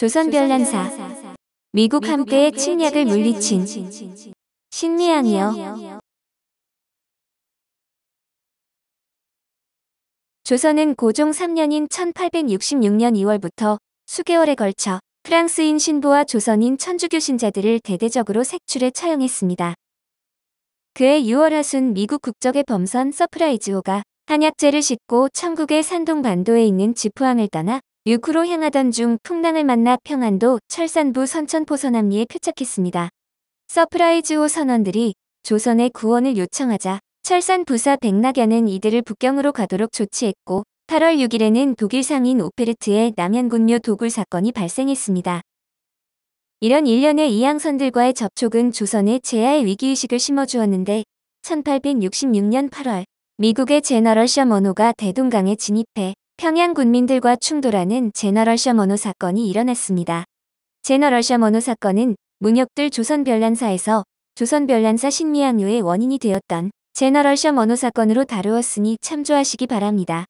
조선별난사 미국 함대의 침략을 물리친 신미양이여 조선은 고종 3년인 1866년 2월부터 수개월에 걸쳐 프랑스인 신부와 조선인 천주교 신자들을 대대적으로 색출해 처형했습니다. 그해 6월 하순 미국 국적의 범선 서프라이즈호가 한약재를 싣고 천국의 산동 반도에 있는 지프항을 떠나 육으로 향하던 중 풍랑을 만나 평안도 철산부 선천포선암리에 표착했습니다. 서프라이즈호 선원들이 조선의 구원을 요청하자 철산 부사 백낙연은 이들을 북경으로 가도록 조치했고 8월 6일에는 독일 상인 오페르트의 남양군묘 도굴 사건이 발생했습니다. 이런 일련의 이양선들과의 접촉은 조선의 제야의 위기의식을 심어주었는데 1866년 8월 미국의 제너럴 셔머노가 대동강에 진입해 평양 군민들과 충돌하는 제너럴 셔머노 사건이 일어났습니다. 제너럴 셔머노 사건은 문역들 조선별난사에서 조선별난사 신미양요의 원인이 되었던 제너럴 셔머노 사건으로 다루었으니 참조하시기 바랍니다.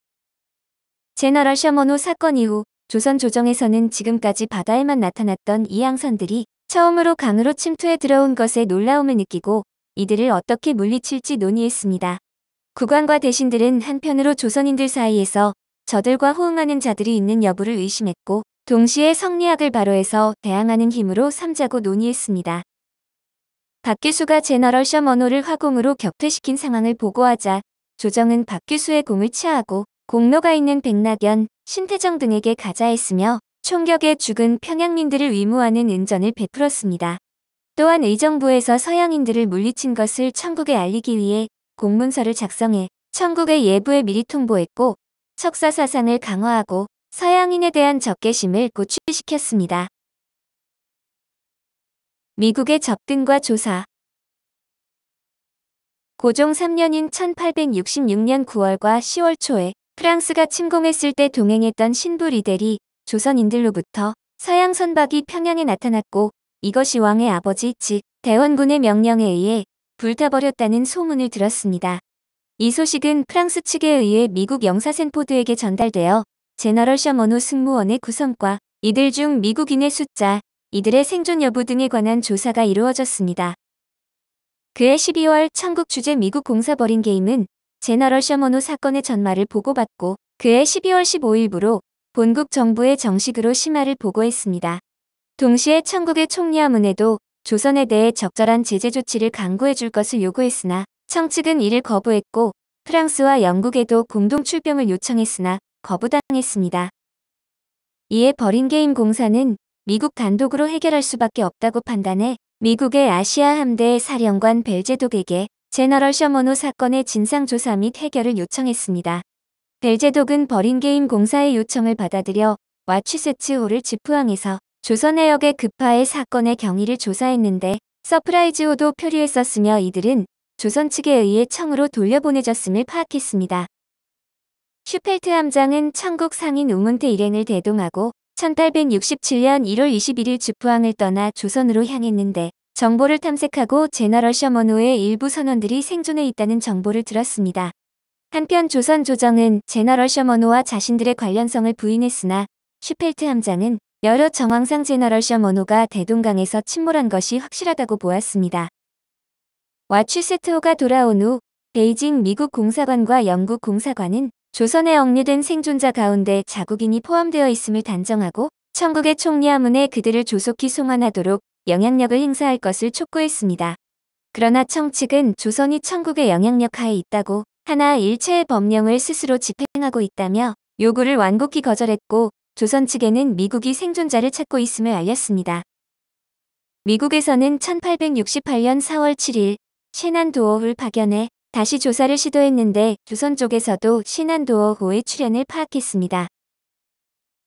제너럴 셔머노 사건 이후 조선 조정에서는 지금까지 바다에만 나타났던 이 양선들이 처음으로 강으로 침투해 들어온 것에 놀라움을 느끼고 이들을 어떻게 물리칠지 논의했습니다. 국왕과 대신들은 한편으로 조선인들 사이에서 저들과 호응하는 자들이 있는 여부를 의심했고 동시에 성리학을 바로해서 대항하는 힘으로 삼자고 논의했습니다. 박규수가 제너럴 셔머노를 화공으로 격퇴시킨 상황을 보고하자 조정은 박규수의 공을 치하고 공로가 있는 백낙연, 신태정 등에게 가자했으며 총격에 죽은 평양민들을 위무하는 은전을 베풀었습니다. 또한 의정부에서 서양인들을 물리친 것을 천국에 알리기 위해 공문서를 작성해 천국의 예부에 미리 통보했고 척사 사상을 강화하고 서양인에 대한 적개심을 고취시켰습니다. 미국의 접근과 조사 고종 3년인 1866년 9월과 10월 초에 프랑스가 침공했을 때 동행했던 신부 리델이 조선인들로부터 서양 선박이 평양에 나타났고 이것이 왕의 아버지 즉 대원군의 명령에 의해 불타버렸다는 소문을 들었습니다. 이 소식은 프랑스 측에 의해 미국 영사센포드에게 전달되어 제너럴 셔먼노 승무원의 구성과 이들 중 미국인의 숫자, 이들의 생존 여부 등에 관한 조사가 이루어졌습니다. 그해 12월 천국 주재 미국 공사 벌인 게임은 제너럴 셔먼노 사건의 전말을 보고받고 그해 12월 15일부로 본국 정부에 정식으로 심화를 보고했습니다. 동시에 천국의 총리 하문에도 조선에 대해 적절한 제재 조치를 강구해줄 것을 요구했으나 청측은 이를 거부했고 프랑스와 영국에도 공동 출병을 요청했으나 거부당했습니다. 이에 버린게임 공사는 미국 단독으로 해결할 수밖에 없다고 판단해 미국의 아시아 함대 사령관 벨제독에게 제너럴 셔머노 사건의 진상조사 및 해결을 요청했습니다. 벨제독은 버린게임 공사의 요청을 받아들여 와취세츠호를 지프항에서 조선해역의 급파의 사건의 경위를 조사했는데 서프라이즈호도 표류했었으며 이들은 조선 측에 의해 청으로 돌려보내졌음을 파악했습니다. 슈펠트 함장은 청국 상인 우문트 일행을 대동하고 1867년 1월 21일 주포항을 떠나 조선으로 향했는데 정보를 탐색하고 제너럴 셔머노의 일부 선원들이 생존해 있다는 정보를 들었습니다. 한편 조선 조정은 제너럴 셔머노와 자신들의 관련성을 부인했으나 슈펠트 함장은 여러 정황상 제너럴 셔머노가 대동강에서 침몰한 것이 확실하다고 보았습니다. 와치세트호가 돌아온 후 베이징 미국 공사관과 영국 공사관은 조선에 억류된 생존자 가운데 자국인이 포함되어 있음을 단정하고 천국의 총리 하문에 그들을 조속히 송환하도록 영향력을 행사할 것을 촉구했습니다. 그러나 청측은 조선이 천국의 영향력 하에 있다고 하나 일체의 법령을 스스로 집행하고 있다며 요구를 완곡히 거절했고 조선 측에는 미국이 생존자를 찾고 있음을 알렸습니다. 미국에서는 1868년 4월 7일 신한도어를 파견해 다시 조사를 시도했는데 조선 쪽에서도 신한도어호의 출현을 파악했습니다.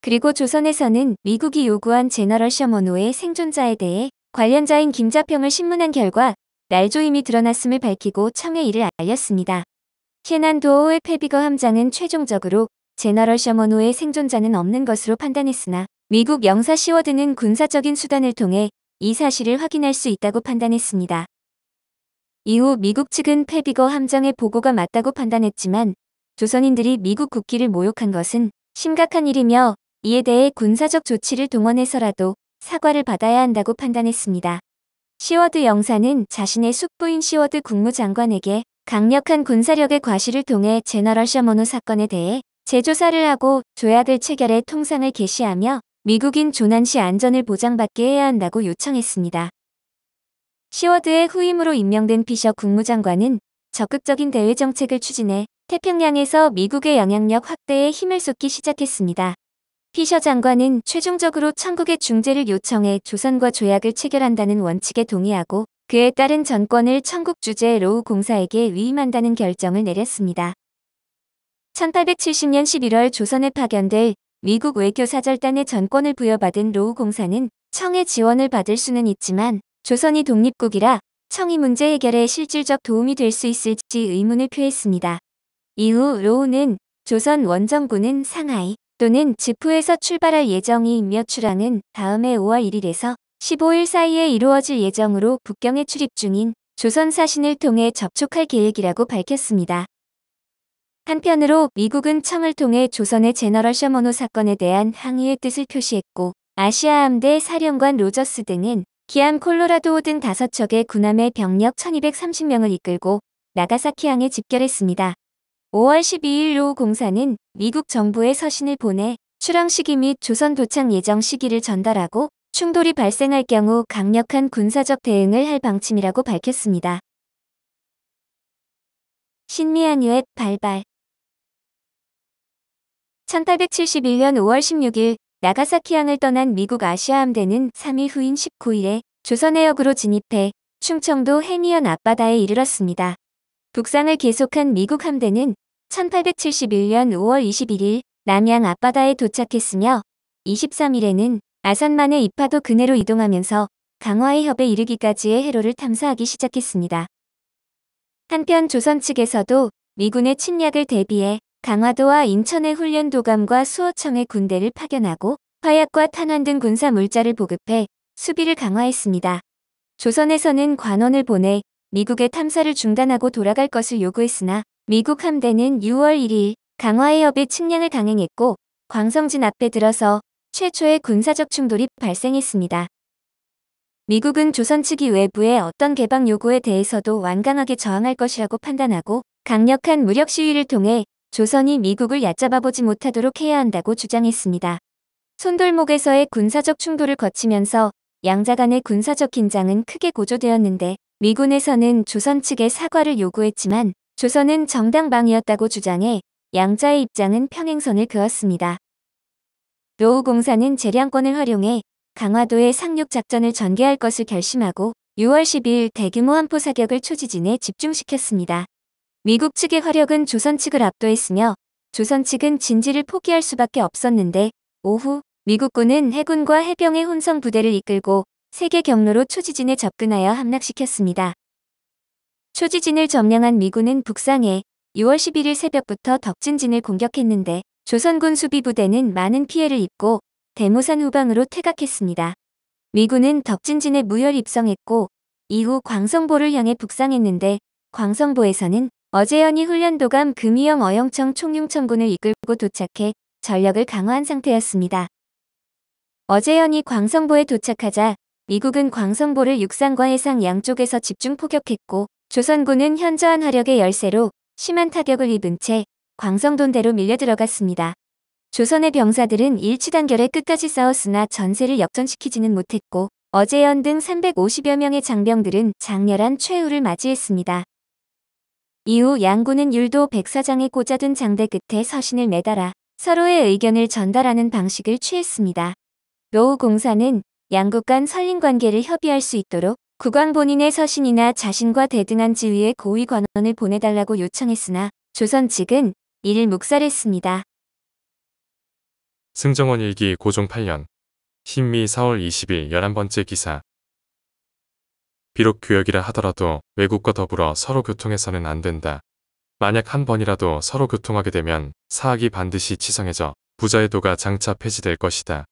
그리고 조선에서는 미국이 요구한 제너럴 셔먼호의 생존자에 대해 관련자인 김자평을 신문한 결과 날조임이 드러났음을 밝히고 청해 이를 알렸습니다. 신한도어호의 패비거 함장은 최종적으로 제너럴 셔먼호의 생존자는 없는 것으로 판단했으나 미국 영사 시워드는 군사적인 수단을 통해 이 사실을 확인할 수 있다고 판단했습니다. 이후 미국 측은 패비거 함장의 보고가 맞다고 판단했지만 조선인들이 미국 국기를 모욕한 것은 심각한 일이며 이에 대해 군사적 조치를 동원해서라도 사과를 받아야 한다고 판단했습니다. 시워드 영사는 자신의 숙부인 시워드 국무장관에게 강력한 군사력의 과시를 통해 제너럴 셔먼호 사건에 대해 재조사를 하고 조약을 체결해 통상을 개시하며 미국인 조난시 안전을 보장받게 해야 한다고 요청했습니다. 시워드의 후임으로 임명된 피셔 국무장관은 적극적인 대외 정책을 추진해 태평양에서 미국의 영향력 확대에 힘을 쏟기 시작했습니다. 피셔 장관은 최종적으로 천국의 중재를 요청해 조선과 조약을 체결한다는 원칙에 동의하고 그에 따른 전권을 천국 주재 로우 공사에게 위임한다는 결정을 내렸습니다. 1870년 11월 조선에 파견될 미국 외교사절단의 전권을 부여받은 로우 공사는 청의 지원을 받을 수는 있지만 조선이 독립국이라 청이 문제 해결에 실질적 도움이 될 수 있을지 의문을 표했습니다. 이후 로우는 조선 원정군은 상하이 또는 지프에서 출발할 예정이며 출항은 다음해 5월 1일에서 15일 사이에 이루어질 예정으로 북경에 출입 중인 조선 사신을 통해 접촉할 계획이라고 밝혔습니다. 한편으로 미국은 청을 통해 조선의 제너럴 셔먼호 사건에 대한 항의의 뜻을 표시했고 아시아함대 사령관 로저스 등은 기암 콜로라도 등 5척의 군함의 병력 1230명을 이끌고 나가사키항에 집결했습니다. 5월 12일 로 공사는 미국 정부에 서신을 보내 출항 시기 및 조선 도착 예정 시기를 전달하고 충돌이 발생할 경우 강력한 군사적 대응을 할 방침이라고 밝혔습니다. 신미한 유엣 발발 1871년 5월 16일 나가사키항을 떠난 미국 아시아함대는 3일 후인 19일에 조선해역으로 진입해 충청도 해미현 앞바다에 이르렀습니다. 북상을 계속한 미국 함대는 1871년 5월 21일 남양 앞바다에 도착했으며 23일에는 아산만의 이파도 근해로 이동하면서 강화의 협에 이르기까지의 해로를 탐사하기 시작했습니다. 한편 조선 측에서도 미군의 침략을 대비해 강화도와 인천의 훈련도감과 수호청의 군대를 파견하고 화약과 탄환 등 군사 물자를 보급해 수비를 강화했습니다. 조선에서는 관원을 보내 미국의 탐사를 중단하고 돌아갈 것을 요구했으나 미국 함대는 6월 1일 강화해협의 측량을 강행했고 광성진 앞에 들어서 최초의 군사적 충돌이 발생했습니다. 미국은 조선 측이 외부의 어떤 개방 요구에 대해서도 완강하게 저항할 것이라고 판단하고 강력한 무력 시위를 통해 조선이 미국을 얕잡아보지 못하도록 해야 한다고 주장했습니다. 손돌목에서의 군사적 충돌을 거치면서 양자 간의 군사적 긴장은 크게 고조되었는데 미군에서는 조선 측의 사과를 요구했지만 조선은 정당방위였다고 주장해 양자의 입장은 평행선을 그었습니다. 노후공사는 재량권을 활용해 강화도의 상륙작전을 전개할 것을 결심하고 6월 12일 대규모 한포 사격을 초지진에 집중시켰습니다. 미국 측의 화력은 조선 측을 압도했으며 조선 측은 진지를 포기할 수밖에 없었는데 오후 미국군은 해군과 해병의 혼성 부대를 이끌고 세계 경로로 초지진에 접근하여 함락시켰습니다. 초지진을 점령한 미군은 북상해 6월 11일 새벽부터 덕진진을 공격했는데 조선군 수비부대는 많은 피해를 입고 대모산 후방으로 퇴각했습니다. 미군은 덕진진에 무혈 입성했고 이후 광성보를 향해 북상했는데 광성보에서는 어재연이 훈련도감 금이영 어영청 총융천군을 이끌고 도착해 전력을 강화한 상태였습니다. 어재연이 광성보에 도착하자 미국은 광성보를 육상과 해상 양쪽에서 집중 포격했고 조선군은 현저한 화력의 열세로 심한 타격을 입은 채 광성돈대로 밀려 들어갔습니다. 조선의 병사들은 일치단결에 끝까지 싸웠으나 전세를 역전시키지는 못했고 어재연등 350여 명의 장병들은 장렬한 최후를 맞이했습니다. 이후 양군은 율도 백사장에 꽂아둔 장대 끝에 서신을 매달아 서로의 의견을 전달하는 방식을 취했습니다. 노후 공사는 양국 간 설린 관계를 협의할 수 있도록 국왕 본인의 서신이나 자신과 대등한 지위의 고위 관원을 보내달라고 요청했으나 조선 측은 이를 묵살했습니다. 승정원 일기 고종 8년 신미 4월 20일 11번째 기사 비록 교역이라 하더라도 외국과 더불어 서로 교통해서는 안 된다. 만약 한 번이라도 서로 교통하게 되면 사학이 반드시 치성해져 부자의 도가 장차 폐지될 것이다.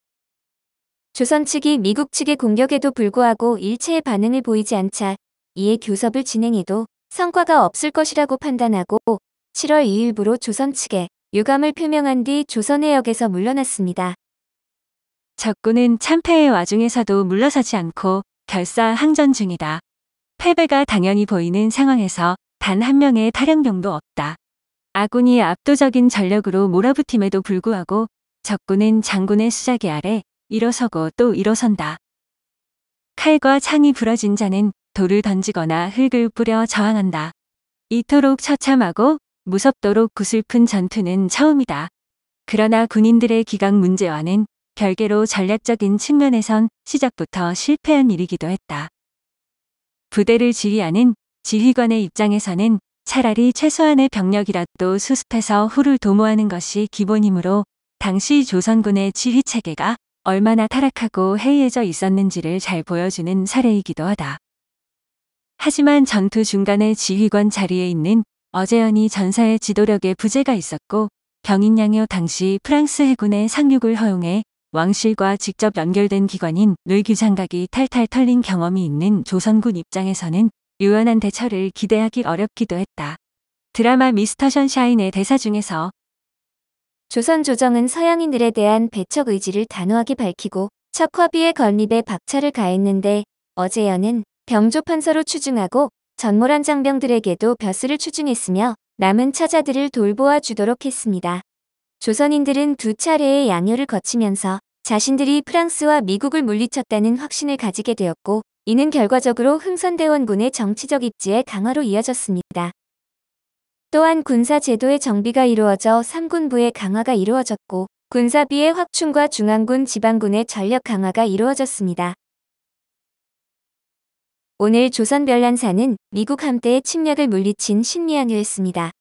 조선 측이 미국 측의 공격에도 불구하고 일체의 반응을 보이지 않자 이에 교섭을 진행해도 성과가 없을 것이라고 판단하고 7월 2일부로 조선 측에 유감을 표명한 뒤조선해 역에서 물러났습니다. 적군은 참패의 와중에서도 물러서지 않고 결사 항전 중이다. 패배가 당연히 보이는 상황에서 단 한 명의 탈영병도 없다. 아군이 압도적인 전력으로 몰아붙임에도 불구하고 적군은 장군의 수작이 아래 일어서고 또 일어선다. 칼과 창이 부러진 자는 돌을 던지거나 흙을 뿌려 저항한다. 이토록 처참하고 무섭도록 구슬픈 전투는 처음이다. 그러나 군인들의 기강 문제와는 결계로 전략적인 측면에선 시작부터 실패한 일이기도 했다. 부대를 지휘하는 지휘관의 입장에서는 차라리 최소한의 병력이라도 수습해서 후를 도모하는 것이 기본이므로 당시 조선군의 지휘 체계가 얼마나 타락하고 해이해져 있었는지를 잘 보여주는 사례이기도 하다. 하지만 전투 중간에 지휘관 자리에 있는 어재현이 전사의 지도력에 부재가 있었고 경인양요 당시 프랑스 해군의 상륙을 허용해 왕실과 직접 연결된 기관인 뇌귀장각이 탈탈 털린 경험이 있는 조선군 입장에서는 유연한 대처를 기대하기 어렵기도 했다. 드라마 미스터 션샤인의 대사 중에서 조선 조정은 서양인들에 대한 배척 의지를 단호하게 밝히고 척화비의 건립에 박차를 가했는데 어제연은 병조판서로 추중하고 전몰한 장병들에게도 벼슬을 추중했으며 남은 처자들을 돌보아 주도록 했습니다. 조선인들은 두 차례의 양요를 거치면서 자신들이 프랑스와 미국을 물리쳤다는 확신을 가지게 되었고 이는 결과적으로 흥선대원군의 정치적 입지의 강화로 이어졌습니다. 또한 군사 제도의 정비가 이루어져 3군부의 강화가 이루어졌고 군사비의 확충과 중앙군 지방군의 전력 강화가 이루어졌습니다. 오늘 조선 별난사는 미국 함대의 침략을 물리친 신미양요였습니다.